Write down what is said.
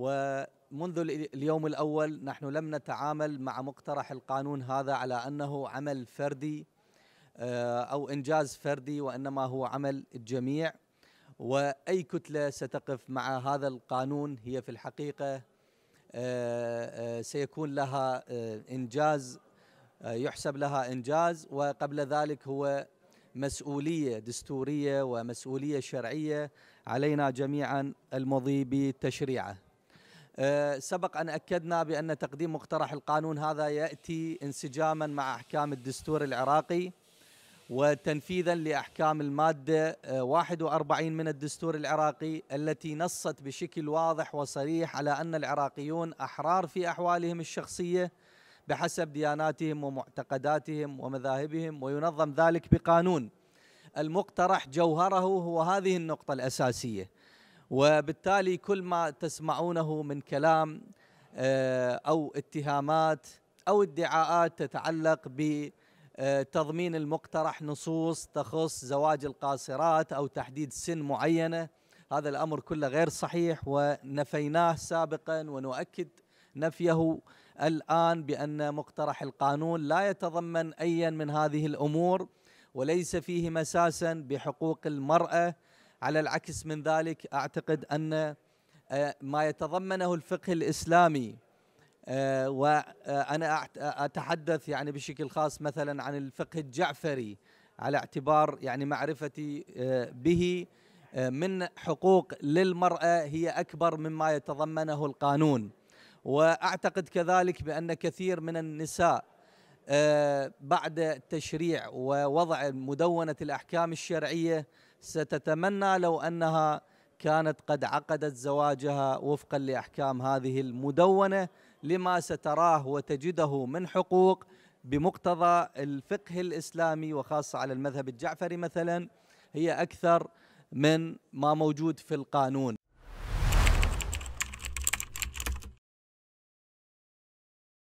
ومنذ اليوم الأول نحن لم نتعامل مع مقترح القانون هذا على أنه عمل فردي آه، أو إنجاز فردي وإنما هو عمل الجميع وأي كتلة ستقف مع هذا القانون هي في الحقيقة آه، آه، سيكون لها إنجاز يحسب لها إنجاز وقبل ذلك هو مسؤولية دستورية ومسؤولية شرعية علينا جميعا المضي بتشريعه آه، سبق أن أكدنا بأن تقديم مقترح القانون هذا يأتي انسجاما مع أحكام الدستور العراقي وتنفيذا لأحكام المادة 41 آه، من الدستور العراقي التي نصت بشكل واضح وصريح على أن العراقيون أحرار في أحوالهم الشخصية بحسب دياناتهم ومعتقداتهم ومذاهبهم وينظم ذلك بقانون المقترح جوهره هو هذه النقطة الأساسية وبالتالي كل ما تسمعونه من كلام آه، او اتهامات او ادعاءات تتعلق بتضمين آه، المقترح نصوص تخص زواج القاصرات او تحديد سن معينه هذا الامر كله غير صحيح ونفيناه سابقا ونؤكد نفيه الان بان مقترح القانون لا يتضمن ايا من هذه الامور وليس فيه مساسا بحقوق المراه على العكس من ذلك اعتقد ان آه، ما يتضمنه الفقه الاسلامي آه، وانا آه، اتحدث يعني بشكل خاص مثلا عن الفقه الجعفري على اعتبار يعني معرفتي به من حقوق للمراه هي اكبر مما يتضمنه القانون واعتقد كذلك بان كثير من النساء بعد تشريع ووضع مدونه الاحكام الشرعيه ستتمنى لو انها كانت قد عقدت زواجها وفقا لاحكام هذه المدونه لما ستراه وتجده من حقوق بمقتضى الفقه الاسلامي وخاصه على المذهب الجعفري مثلا هي اكثر من ما موجود في القانون